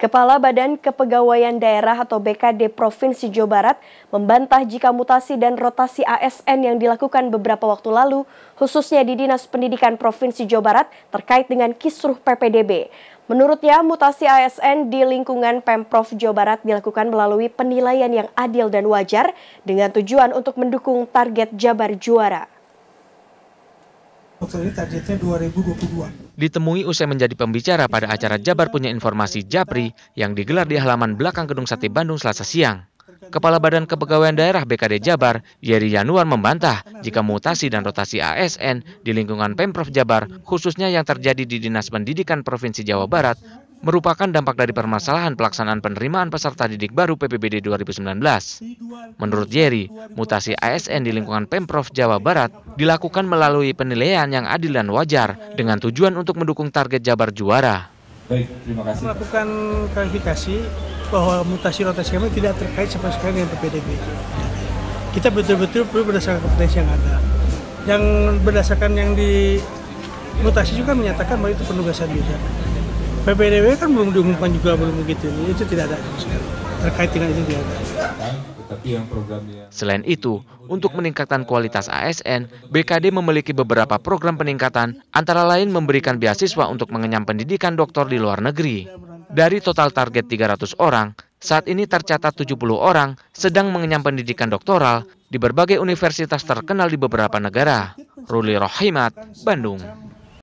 Kepala Badan Kepegawaian Daerah atau BKD Provinsi Jawa Barat membantah jika mutasi dan rotasi ASN yang dilakukan beberapa waktu lalu, khususnya di Dinas Pendidikan Provinsi Jawa Barat terkait dengan kisruh PPDB. Menurutnya, mutasi ASN di lingkungan Pemprov Jawa Barat dilakukan melalui penilaian yang adil dan wajar dengan tujuan untuk mendukung target Jabar Juara ini targetnya 2022. Ditemui usai menjadi pembicara pada acara Jabar Punya Informasi Japri yang digelar di halaman belakang Gedung Sate Bandung Selasa siang. Kepala Badan Kepegawaian Daerah BKD Jabar, Yeri Januar membantah jika mutasi dan rotasi ASN di lingkungan Pemprov Jabar, khususnya yang terjadi di Dinas Pendidikan Provinsi Jawa Barat, merupakan dampak dari permasalahan pelaksanaan penerimaan peserta didik baru PPBD 2019. Menurut Jerry, mutasi ASN di lingkungan Pemprov Jawa Barat dilakukan melalui penilaian yang adil dan wajar dengan tujuan untuk mendukung target Jabar juara. Baik, terima kasih. Melakukan klarifikasi bahwa mutasi rotasi kami tidak terkait sama sekali dengan PPDB. Kita betul-betul perlu berdasarkan kompetensi yang ada. Yang berdasarkan yang di mutasi juga menyatakan bahwa itu penugasan juga. PPDB kan belum diumumkan juga belum begitu itu tidak ada terkait dengan itu tidak ada kan, Selain itu, untuk meningkatkan kualitas ASN, BKD memiliki beberapa program peningkatan, antara lain memberikan beasiswa untuk mengenyam pendidikan doktor di luar negeri. Dari total target 300 orang, saat ini tercatat 70 orang sedang mengenyam pendidikan doktoral di berbagai universitas terkenal di beberapa negara. Ruli Rohimat, Bandung.